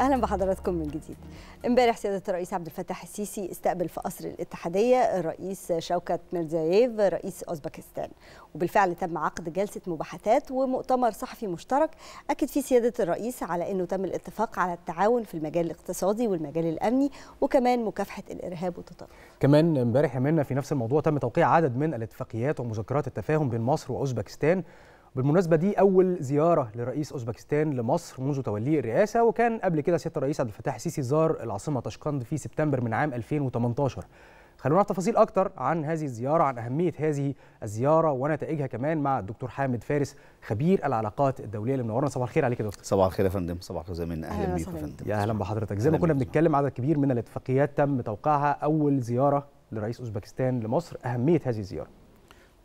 اهلا بحضراتكم من جديد امبارح سياده الرئيس عبد الفتاح السيسي استقبل في قصر الاتحاديه الرئيس شوكت ميرزيايف رئيس اوزبكستان وبالفعل تم عقد جلسه مباحثات ومؤتمر صحفي مشترك اكد فيه سياده الرئيس على انه تم الاتفاق على التعاون في المجال الاقتصادي والمجال الامني وكمان مكافحه الارهاب والتطرف كمان امبارح يمنا في نفس الموضوع تم توقيع عدد من الاتفاقيات ومذكرات التفاهم بين مصر واوزبكستان بالمناسبة دي أول زيارة لرئيس أوزبكستان لمصر منذ توليه الرئاسة وكان قبل كده سيادة الرئيس عبد الفتاح السيسي زار العاصمة طشقند في سبتمبر من عام 2018 خلونا نعرف تفاصيل أكتر عن هذه الزيارة عن أهمية هذه الزيارة ونتائجها كمان مع الدكتور حامد فارس خبير العلاقات الدولية اللي منورنا صباح الخير عليك يا دكتور صباح الخير يا فندم صباح الخير زميلنا أهلا بيك يا فندم يا أهلا بحضرتك زي ما كنا بنتكلم عدد كبير من الاتفاقيات تم توقيعها أول زيارة لرئيس أوزبكستان لمصر أهمية هذه الزيارة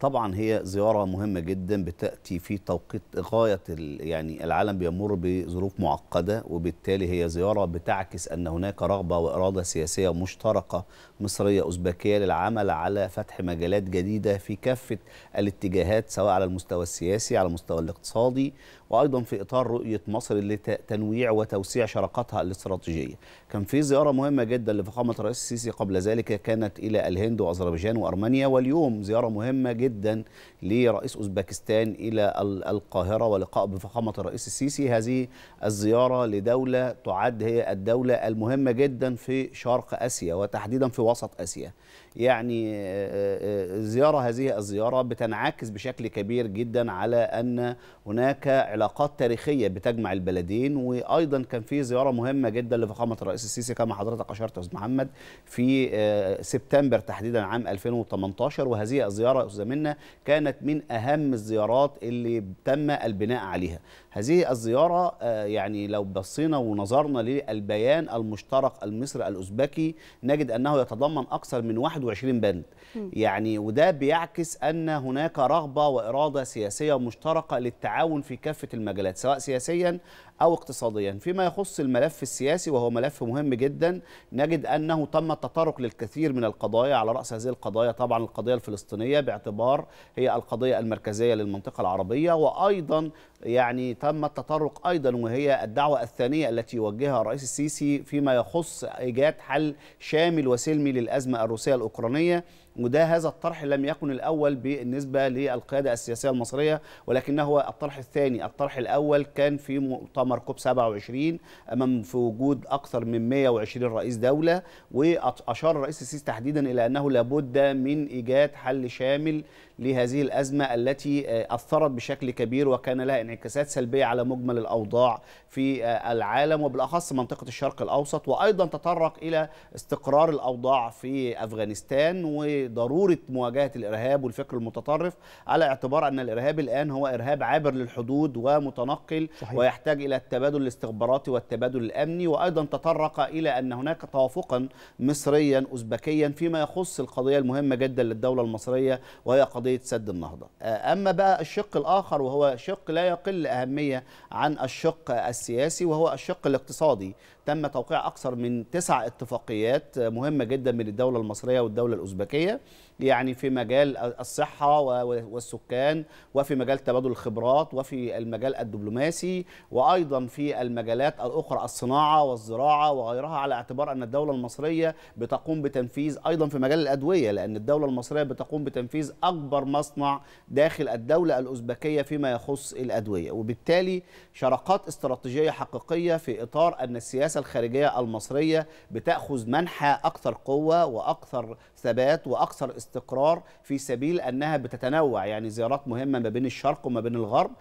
طبعا هي زياره مهمه جدا بتاتي في توقيت غايه يعني العالم بيمر بظروف معقده وبالتالي هي زياره بتعكس ان هناك رغبه واراده سياسيه مشتركه مصريه اوزبكيه للعمل على فتح مجالات جديده في كافه الاتجاهات سواء على المستوى السياسي على المستوى الاقتصادي وايضا في اطار رؤيه مصر لتنويع وتوسيع شراكاتها الاستراتيجيه. كان في زياره مهمه جدا لفخامه الرئيس السيسي قبل ذلك كانت الى الهند واذربيجان وارمينيا واليوم زياره مهمه جدا لرئيس اوزباكستان الى القاهره ولقاء بفخامه الرئيس السيسي هذه الزياره لدوله تعد هي الدوله المهمه جدا في شرق اسيا وتحديدا في وسط اسيا. يعني آه، آه، آه، زياره هذه الزياره بتنعكس بشكل كبير جدا على ان هناك علاقات تاريخيه بتجمع البلدين وايضا كان في زياره مهمه جدا لفخامه الرئيس السيسي كما حضرتك اشرت استاذ محمد في آه، سبتمبر تحديدا عام 2018 وهذه الزياره استاذ منا كانت من اهم الزيارات اللي تم البناء عليها هذه الزيارة آه، يعني لو بصينا ونظرنا للبيان المشترك المصري الأوزبكي نجد أنه يتضمن أكثر من 21 بند يعني وده بيعكس أن هناك رغبة وإرادة سياسية مشتركة للتعاون في كافة المجالات سواء سياسيا أو اقتصاديا فيما يخص الملف السياسي وهو ملف مهم جدا نجد أنه تم التطرق للكثير من القضايا على رأس هذه القضايا طبعا القضية الفلسطينية باعتبار هي القضية المركزية للمنطقة العربية وأيضا يعني تم التطرق أيضا وهي الدعوة الثانية التي يوجهها الرئيس السيسي فيما يخص إيجاد حل شامل وسلمي للأزمة الروسية الأوكرانية وده هذا الطرح لم يكن الأول بالنسبة للقياده السياسية المصرية ولكنه الطرح الثاني الطرح الأول كان في مؤتمر كوب 27 أمام في وجود أكثر من 120 رئيس دولة وأشار الرئيس السيسي تحديدا إلى أنه لابد من إيجاد حل شامل لهذه الأزمة التي آه، أثرت بشكل كبير وكان لها انعكاسات سلبية على مجمل الأوضاع في آه، العالم وبالأخص منطقة الشرق الأوسط وأيضا تطرق إلى استقرار الأوضاع في أفغانستان وضرورة مواجهة الإرهاب والفكر المتطرف على اعتبار أن الإرهاب الآن هو إرهاب عابر للحدود ومتنقل صحيح. ويحتاج إلى التبادل الاستخباراتي والتبادل الأمني وأيضا تطرق إلى أن هناك توافقا مصريا أوزبكيا فيما يخص القضية المهمة جدا للدولة المصرية وهي قضية قضيه سد النهضه. آه، اما بقى الشق الاخر وهو شق لا يقل اهميه عن الشق السياسي وهو الشق الاقتصادي تم توقيع أكثر من تسع اتفاقيات مهمة جدا من الدولة المصرية والدولة الأوزبكية يعني في مجال الصحة والسكان وفي مجال تبادل الخبرات وفي المجال الدبلوماسي وأيضا في المجالات الأخرى الصناعة والزراعة وغيرها على اعتبار أن الدولة المصرية بتقوم بتنفيذ أيضا في مجال الأدوية لأن الدولة المصرية بتقوم بتنفيذ أكبر مصنع داخل الدولة الأوزبكية فيما يخص الأدوية وبالتالي شراكات استراتيجية حقيقية في إطار أن السياسة السياسه الخارجيه المصريه بتاخذ منحى اكثر قوه واكثر ثبات واكثر استقرار في سبيل انها بتتنوع يعني زيارات مهمه ما بين الشرق وما بين الغرب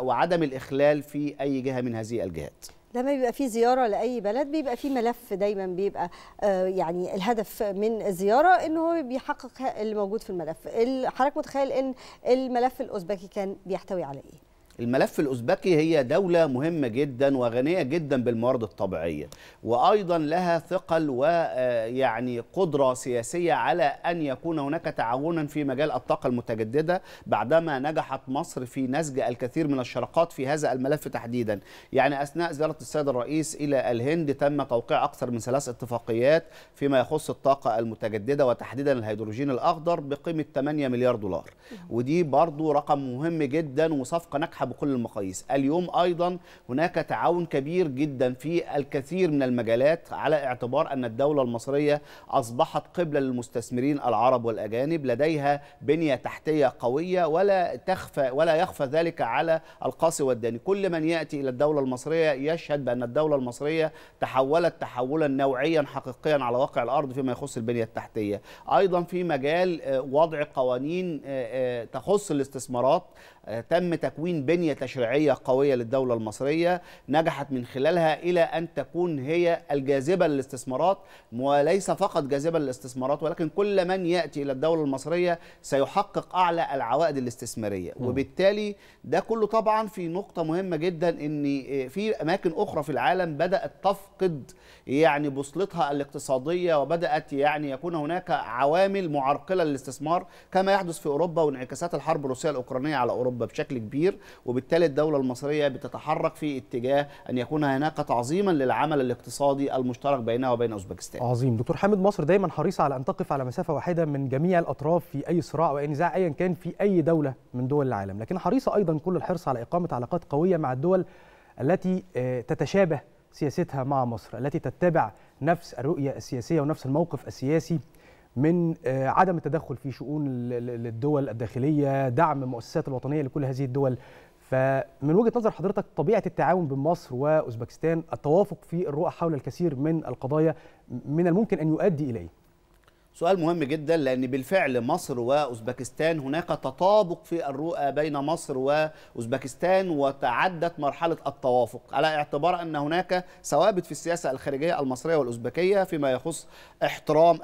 وعدم الاخلال في اي جهه من هذه الجهات لما بيبقى في زياره لاي بلد بيبقى في ملف دايما بيبقى آه، يعني الهدف من الزياره ان هو بيحقق اللي موجود في الملف حضرتك متخيل ان الملف الاوزبكي كان بيحتوي على ايه الملف الأوزبكي هي دولة مهمة جدا وغنية جدا بالموارد الطبيعية وأيضا لها ثقل ويعني آه، قدرة سياسية على أن يكون هناك تعاونا في مجال الطاقة المتجددة بعدما نجحت مصر في نسج الكثير من الشراكات في هذا الملف تحديدا يعني أثناء زيارة السيد الرئيس إلى الهند تم توقيع أكثر من ثلاث اتفاقيات فيما يخص الطاقة المتجددة وتحديدا الهيدروجين الأخضر بقيمة 8 مليار دولار ودي برضو رقم مهم جدا وصفقة ناجحة بكل المقاييس اليوم أيضا هناك تعاون كبير جدا في الكثير من المجالات على اعتبار أن الدولة المصرية أصبحت قبلة للمستثمرين العرب والأجانب لديها بنية تحتية قوية ولا تخفى ولا يخفى ذلك على القاسي والداني كل من يأتي إلى الدولة المصرية يشهد بأن الدولة المصرية تحولت تحولا نوعيا حقيقيا على واقع الأرض فيما يخص البنية التحتية أيضا في مجال آه، وضع قوانين آه، آه، تخص الاستثمارات تم تكوين بنية بنية تشريعية قوية للدولة المصرية نجحت من خلالها إلى أن تكون هي الجاذبة للاستثمارات وليس فقط جاذبة للاستثمارات ولكن كل من يأتي إلى الدولة المصرية سيحقق أعلى العوائد الاستثمارية م. وبالتالي ده كله طبعا في نقطة مهمة جدا أن في أماكن أخرى في العالم بدأت تفقد يعني بوصلتها الاقتصادية وبدأت يعني يكون هناك عوامل معرقلة للاستثمار كما يحدث في أوروبا وانعكاسات الحرب الروسية الأوكرانية على أوروبا بشكل كبير وبالتالي الدولة المصرية بتتحرك في اتجاه أن يكون هناك تعظيما للعمل الاقتصادي المشترك بينها وبين أوزبكستان عظيم دكتور حامد مصر دايما حريصة على أن تقف على مسافة واحدة من جميع الأطراف في أي صراع وأي نزاع أيا كان في أي دولة من دول العالم لكن حريصة أيضا كل الحرص على إقامة علاقات قوية مع الدول التي آه، تتشابه سياستها مع مصر التي تتبع نفس الرؤية السياسية ونفس الموقف السياسي من آه، عدم التدخل في شؤون الدول الداخلية دعم المؤسسات الوطنية لكل هذه الدول فمن وجهه نظر حضرتك طبيعه التعاون بين مصر واوزبكستان التوافق في الرؤى حول الكثير من القضايا من الممكن ان يؤدي اليه سؤال مهم جدا لأن بالفعل مصر وأوزبكستان هناك تطابق في الرؤى بين مصر وأوزبكستان وتعدت مرحلة التوافق على اعتبار أن هناك ثوابت في السياسة الخارجية المصرية والأوزبكية فيما يخص احترام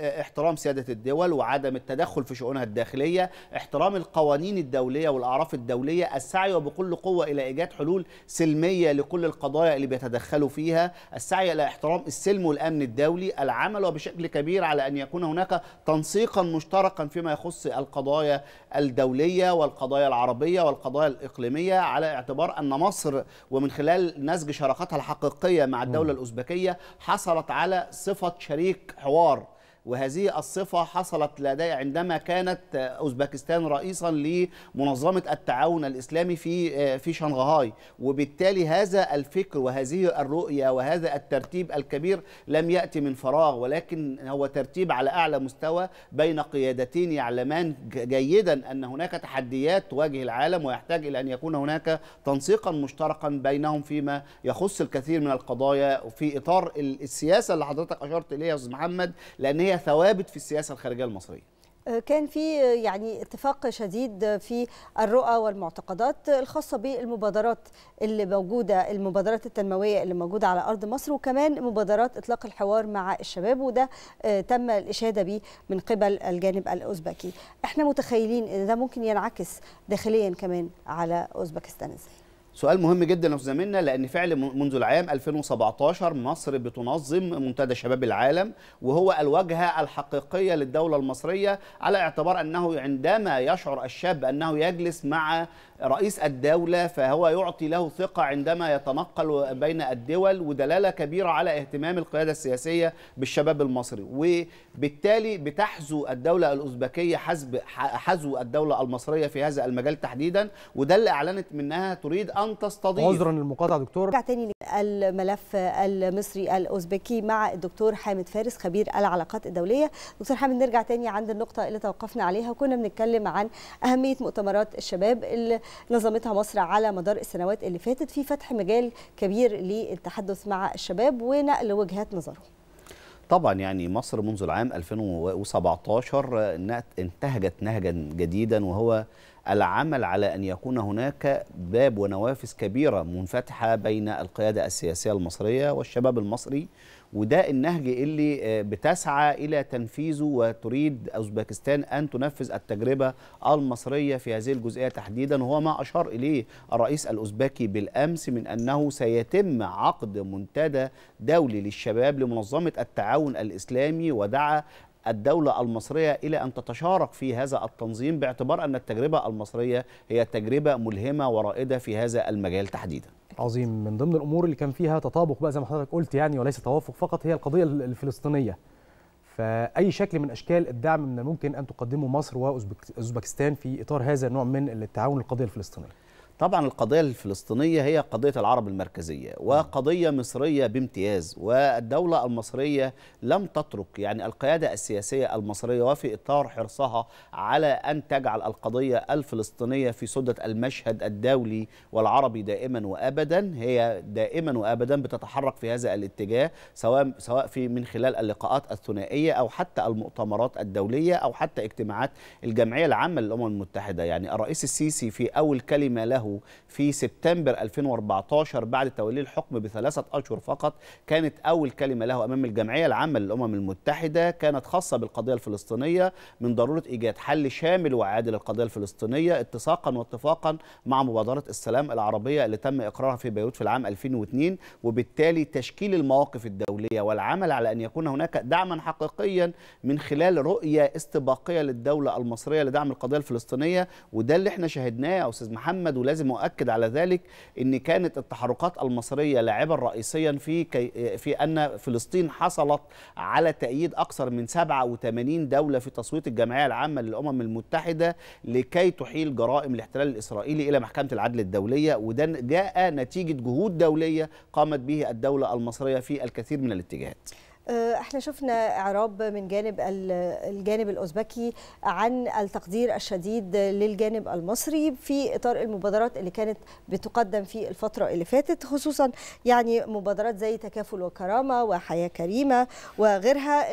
احترام سيادة الدول وعدم التدخل في شؤونها الداخلية احترام القوانين الدولية والأعراف الدولية السعي وبكل قوة إلى إيجاد حلول سلمية لكل القضايا اللي بيتدخلوا فيها السعي إلى احترام السلم والأمن الدولي العمل وبشكل كبير على أن يكون هناك تنسيقا مشتركا فيما يخص القضايا الدولية والقضايا العربية والقضايا الإقليمية على اعتبار أن مصر ومن خلال نسج شراكتها الحقيقية مع الدولة الأوزبكية حصلت على صفة شريك حوار وهذه الصفة حصلت لدي عندما كانت أوزبكستان رئيسا لمنظمة التعاون الإسلامي في في شنغهاي وبالتالي هذا الفكر وهذه الرؤية وهذا الترتيب الكبير لم يأتي من فراغ ولكن هو ترتيب على أعلى مستوى بين قيادتين يعلمان جيدا أن هناك تحديات تواجه العالم ويحتاج إلى أن يكون هناك تنسيقا مشتركا بينهم فيما يخص الكثير من القضايا في إطار السياسة اللي حضرتك أشرت إليها أستاذ محمد لأن هي ثوابت في السياسه الخارجيه المصريه آه، كان في آه، يعني اتفاق شديد في الرؤى والمعتقدات الخاصه بالمبادرات اللي موجوده المبادرات التنمويه اللي موجوده على ارض مصر وكمان مبادرات اطلاق الحوار مع الشباب وده آه، تم الاشاده به من قبل الجانب الاوزبكي احنا متخيلين ان ده ممكن ينعكس داخليا كمان على اوزبكستان ازاي سؤال مهم جدا يا استاذ زميلنا لان فعلا منذ العام 2017 مصر بتنظم منتدى شباب العالم وهو الواجهه الحقيقيه للدوله المصريه على اعتبار انه عندما يشعر الشاب انه يجلس مع رئيس الدوله فهو يعطي له ثقه عندما يتنقل بين الدول ودلاله كبيره على اهتمام القياده السياسيه بالشباب المصري وبالتالي بتحزو الدوله الاوزبكيه حزب حزو الدوله المصريه في هذا المجال تحديدا وده اللي اعلنت منها تريد ان أن تستضيف عذرا للمقاطعة دكتور نرجع تاني الملف المصري الأوزبكي مع الدكتور حامد فارس خبير العلاقات الدولية دكتور حامد نرجع تاني عند النقطة اللي توقفنا عليها وكنا بنتكلم عن أهمية مؤتمرات الشباب اللي نظمتها مصر على مدار السنوات اللي فاتت في فتح مجال كبير للتحدث مع الشباب ونقل وجهات نظرهم طبعا يعني مصر منذ العام 2017 انتهجت نهجا جديدا وهو العمل على أن يكون هناك باب ونوافذ كبيرة منفتحة بين القيادة السياسية المصرية والشباب المصري وده النهج اللي آه، بتسعى إلى تنفيذه وتريد اوزباكستان أن تنفذ التجربة المصرية في هذه الجزئية تحديدا وهو ما أشار إليه الرئيس الأوزبكي بالأمس من أنه سيتم عقد منتدى دولي للشباب لمنظمة التعاون الإسلامي ودعا الدولة المصرية إلى أن تتشارك في هذا التنظيم باعتبار أن التجربة المصرية هي تجربة ملهمة ورائدة في هذا المجال تحديدا عظيم من ضمن الأمور اللي كان فيها تطابق بقى زي ما حضرتك قلت يعني وليس توافق فقط هي القضية الفلسطينية فأي شكل من أشكال الدعم من الممكن أن تقدمه مصر وأوزبكستان في إطار هذا النوع من التعاون القضية الفلسطينية طبعا القضية الفلسطينية هي قضية العرب المركزية وقضية مصرية بامتياز والدولة المصرية لم تترك يعني القيادة السياسية المصرية وفي إطار حرصها على أن تجعل القضية الفلسطينية في سدة المشهد الدولي والعربي دائما وأبدا هي دائما وأبدا بتتحرك في هذا الاتجاه سواء سواء في من خلال اللقاءات الثنائية أو حتى المؤتمرات الدولية أو حتى اجتماعات الجمعية العامة للأمم المتحدة يعني الرئيس السيسي في أول كلمة له في سبتمبر 2014 بعد توليه الحكم بثلاثة أشهر فقط كانت أول كلمة له أمام الجمعية العامة للأمم المتحدة كانت خاصة بالقضية الفلسطينية من ضرورة إيجاد حل شامل وعادل للقضية الفلسطينية اتساقا واتفاقا مع مبادرة السلام العربية اللي تم إقرارها في بيروت في العام 2002 وبالتالي تشكيل المواقف الدولية والعمل على أن يكون هناك دعما حقيقيا من خلال رؤية استباقية للدولة المصرية لدعم القضية الفلسطينية وده اللي احنا شاهدناه يا أستاذ محمد ولازم لازم أؤكد على ذلك أن كانت التحركات المصرية لاعبا رئيسيا في كي في أن فلسطين حصلت على تأييد أكثر من 87 دولة في تصويت الجمعية العامة للأمم المتحدة لكي تحيل جرائم الاحتلال الإسرائيلي إلى محكمة العدل الدولية وده جاء نتيجة جهود دولية قامت به الدولة المصرية في الكثير من الاتجاهات آه، احنا شفنا اعراب من جانب الجانب الاوزبكي عن التقدير الشديد للجانب المصري في اطار المبادرات اللي كانت بتقدم في الفتره اللي فاتت خصوصا يعني مبادرات زي تكافل وكرامه وحياه كريمه وغيرها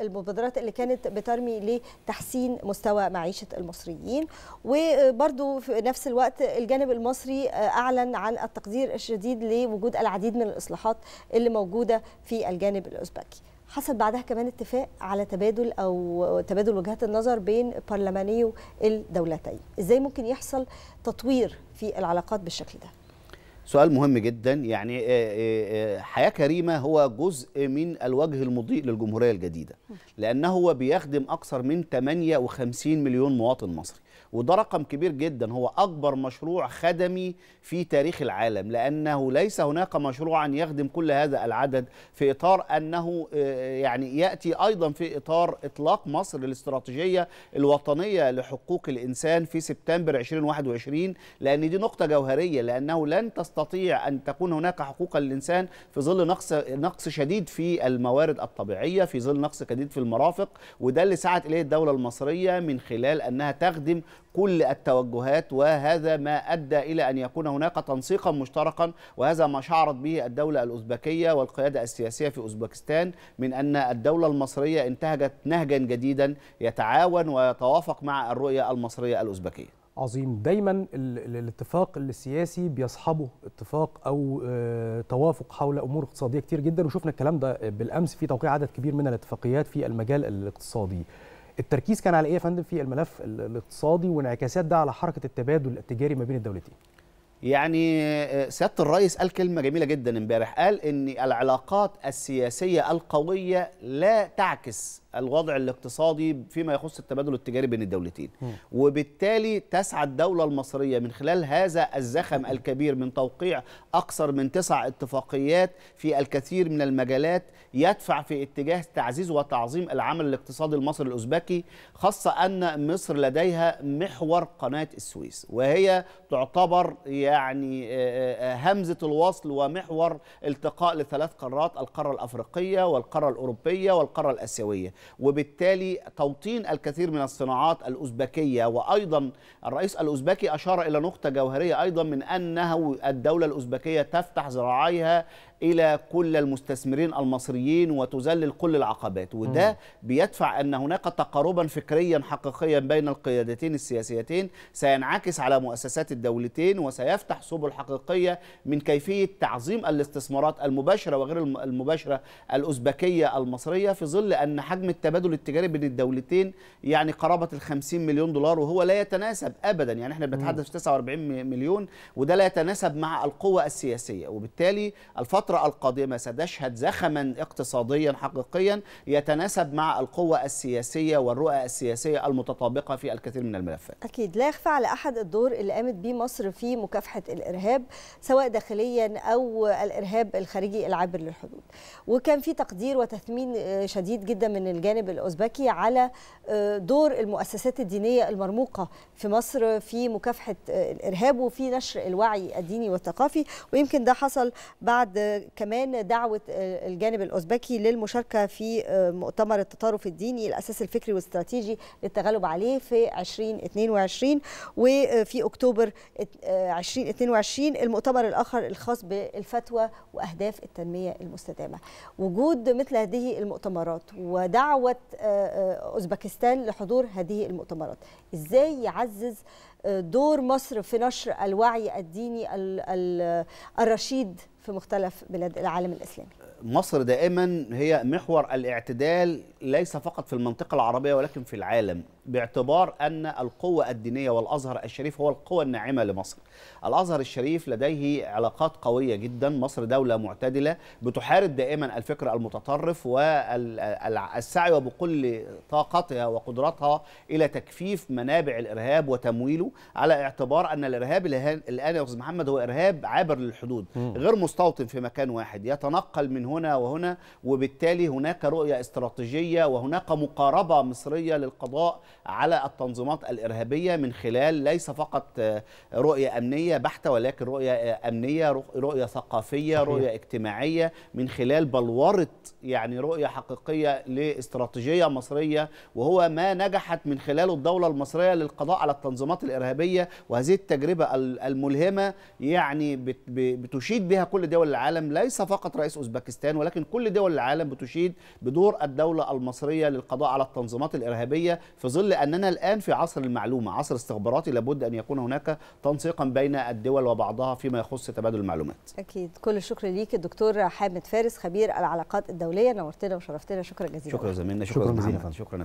المبادرات اللي كانت بترمي لتحسين مستوى معيشه المصريين وبرضو في نفس الوقت الجانب المصري آه، اعلن عن التقدير الشديد لوجود العديد من الاصلاحات اللي موجوده في الجانب الاوزبكي الاشتراكي حصل بعدها كمان اتفاق على تبادل او تبادل وجهات النظر بين برلمانيو الدولتين ازاي ممكن يحصل تطوير في العلاقات بالشكل ده سؤال مهم جدا يعني آه، آه، آه، حياة كريمة هو جزء من الوجه المضيء للجمهورية الجديدة لأنه هو بيخدم أكثر من 58 مليون مواطن مصري وده رقم كبير جدا هو أكبر مشروع خدمي في تاريخ العالم لأنه ليس هناك مشروعا يخدم كل هذا العدد في إطار أنه يعني يأتي أيضا في إطار إطلاق مصر للاستراتيجية الوطنية لحقوق الإنسان في سبتمبر 2021 لأن دي نقطة جوهرية لأنه لن تستطيع تستطيع أن تكون هناك حقوق الإنسان في ظل نقص نقص شديد في الموارد الطبيعية في ظل نقص شديد في المرافق وده اللي سعت إليه الدولة المصرية من خلال أنها تخدم كل التوجهات وهذا ما أدى إلى أن يكون هناك تنسيقا مشتركا وهذا ما شعرت به الدولة الأوزبكية والقيادة السياسية في أوزبكستان من أن الدولة المصرية انتهجت نهجا جديدا يتعاون ويتوافق مع الرؤية المصرية الأوزبكية عظيم دايما الاتفاق السياسي بيصحبه اتفاق او آه، توافق حول امور اقتصاديه كتير جدا وشفنا الكلام ده بالامس في توقيع عدد كبير من الاتفاقيات في المجال الاقتصادي التركيز كان على ايه يا فندم في الملف الاقتصادي وانعكاسات ده على حركه التبادل التجاري ما بين الدولتين يعني آه، سياده الرئيس قال كلمه جميله جدا امبارح قال ان العلاقات السياسيه القويه لا تعكس الوضع الاقتصادي فيما يخص التبادل التجاري بين الدولتين وبالتالي تسعى الدوله المصريه من خلال هذا الزخم الكبير من توقيع اكثر من تسع اتفاقيات في الكثير من المجالات يدفع في اتجاه تعزيز وتعظيم العمل الاقتصادي المصري الاوزبكي خاصه ان مصر لديها محور قناه السويس وهي تعتبر يعني يعني آه، آه، آه، همزة الوصل ومحور التقاء لثلاث قارات القارة الأفريقية والقارة الأوروبية والقارة الآسيوية وبالتالي توطين الكثير من الصناعات الأوزبكية وأيضا الرئيس الأوزبكي أشار إلى نقطة جوهرية أيضا من أنه الدولة الأوزبكية تفتح ذراعيها الى كل المستثمرين المصريين وتذلل كل العقبات وده م. بيدفع ان هناك تقاربا فكريا حقيقيا بين القيادتين السياسيتين سينعكس على مؤسسات الدولتين وسيفتح سبل حقيقيه من كيفيه تعظيم الاستثمارات المباشره وغير المباشره الاوزبكيه المصريه في ظل ان حجم التبادل التجاري بين الدولتين يعني قرابه ال 50 مليون دولار وهو لا يتناسب ابدا يعني احنا بنتحدث في 49 مليون وده لا يتناسب مع القوه السياسيه وبالتالي الفتره الفترة القادمة ستشهد زخما اقتصاديا حقيقيا يتناسب مع القوة السياسية والرؤى السياسية المتطابقة في الكثير من الملفات أكيد لا يخفى على أحد الدور اللي قامت به مصر في مكافحة الإرهاب سواء داخليا أو الإرهاب الخارجي العابر للحدود وكان في تقدير وتثمين آه، شديد جدا من الجانب الأوزبكي على آه، دور المؤسسات الدينية المرموقة في مصر في مكافحة آه، الإرهاب وفي نشر الوعي الديني والثقافي ويمكن ده حصل بعد كمان دعوه الجانب الاوزبكي للمشاركه في آه، مؤتمر التطرف الديني الاساس الفكري والاستراتيجي للتغلب عليه في 2022 وفي اكتوبر 2022 آه، المؤتمر الاخر الخاص بالفتوى واهداف التنميه المستدامه وجود مثل هذه المؤتمرات ودعوه آه، اوزبكستان لحضور هذه المؤتمرات ازاي يعزز دور مصر في نشر الوعي الديني الرشيد في مختلف بلاد العالم الاسلامي. مصر دائما هي محور الاعتدال ليس فقط في المنطقه العربيه ولكن في العالم. باعتبار أن القوة الدينية والأزهر الشريف هو القوة الناعمة لمصر الأزهر الشريف لديه علاقات قوية جدا مصر دولة معتدلة بتحارب دائما الفكر المتطرف والسعي بكل طاقتها وقدرتها إلى تكفيف منابع الإرهاب وتمويله على اعتبار أن الإرهاب الآن يا أستاذ محمد هو إرهاب عابر للحدود غير مستوطن في مكان واحد يتنقل من هنا وهنا وبالتالي هناك رؤية استراتيجية وهناك مقاربة مصرية للقضاء على التنظيمات الارهابيه من خلال ليس فقط رؤيه امنيه بحته ولكن رؤيه امنيه رؤيه ثقافيه صحيح. رؤيه اجتماعيه من خلال بلوره يعني رؤيه حقيقيه لاستراتيجيه مصريه وهو ما نجحت من خلاله الدوله المصريه للقضاء على التنظيمات الارهابيه وهذه التجربه الملهمه يعني بتشيد بها كل دول العالم ليس فقط رئيس اوزبكستان ولكن كل دول العالم بتشيد بدور الدوله المصريه للقضاء على التنظيمات الارهابيه في ظل لأننا الآن في عصر المعلومة عصر استخباراتي لابد أن يكون هناك تنسيقا بين الدول وبعضها فيما يخص تبادل المعلومات أكيد كل الشكر ليك الدكتور حامد فارس خبير العلاقات الدولية نورتنا وشرفتنا شكرا جزيلا شكرا زميلنا شكرا, شكرا جزيلا شكرا يا شكرا